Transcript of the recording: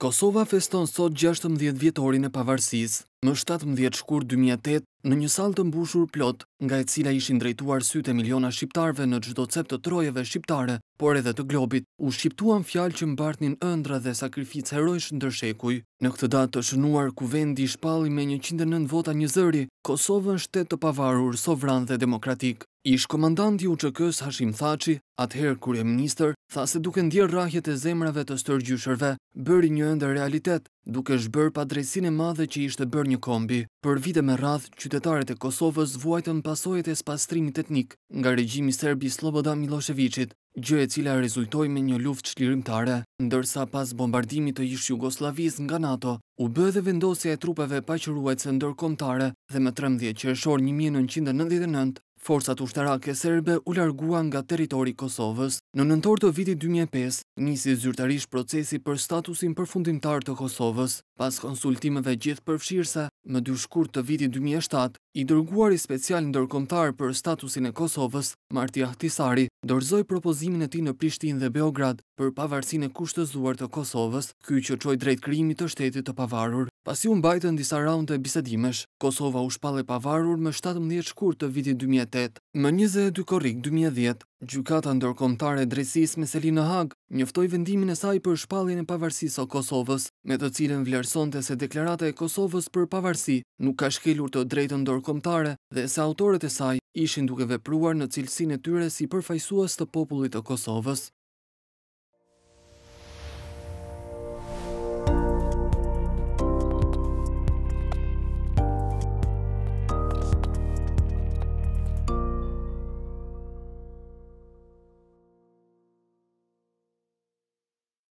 Kosova feston sot 16 vjetorin e pavarsis, në 17 shkur 2008, në një sal të mbushur plot, nga e cila ishin drejtuar syte miliona shqiptarve në gjdo cep të trojeve shqiptare, por edhe të globit, u shqiptuan fjalë që mbartnin ëndra dhe sakrific herojsh në dërshekuj. Në këtë datë të shënuar ku vendi shpalli me 109 vota një zëri, Kosova është shtetë të pavarur, sovran dhe demokratik. Ish komandanti u që kësë Hashim Thaci, atëherë kur e minister, tha se duke ndjerë rahjet e zemrave të stërgjyshërve, bëri një ndër realitet, duke shbër pa drejsin e madhe që ishte bërë një kombi. Për vite me radhë, qytetarët e Kosovës vuajtën pasojët e spastrimit etnik nga regjimi Serbi Sloboda Miloševiqit, gjë e cila rezultoj me një luft qlirimtare, ndërsa pas bombardimit të ish Jugoslavis nga NATO, u bë dhe vendosja e trupeve pa qëruajtës ndërkomtare dhe me 13 qërëshor 1999 Forcat ushtarake serbe u largua nga teritori Kosovës. Në nëntor të vitit 2005, njësi zyrtarish procesi për statusin përfundimtar të Kosovës. Pas konsultimeve gjithë përfshirëse, më dy shkur të vitit 2007, i dërguari special dërkomtar për statusin e Kosovës, Marti Ahtisari, Dorzoj propozimin e ti në Prishtin dhe Beograd për pavarësin e kushtëzuar të Kosovës, ky që qoj drejt krimi të shtetit të pavarur. Pasi unë bajtën disa raun të bisedimesh, Kosova u shpale pavarur më 17 shkur të vitin 2008. Më 22 korik 2010, Gjukata ndërkomtare drejsis me Selina Hag njëftoj vendimin e saj për shpallin e pavarsis o Kosovës, me të cilën vlerëson të se deklarate e Kosovës për pavarsi nuk ka shkelur të drejtë ndërkomtare dhe se autorët e saj ishin duke vepruar në cilësin e tyre si përfajsuas të popullit o Kosovës.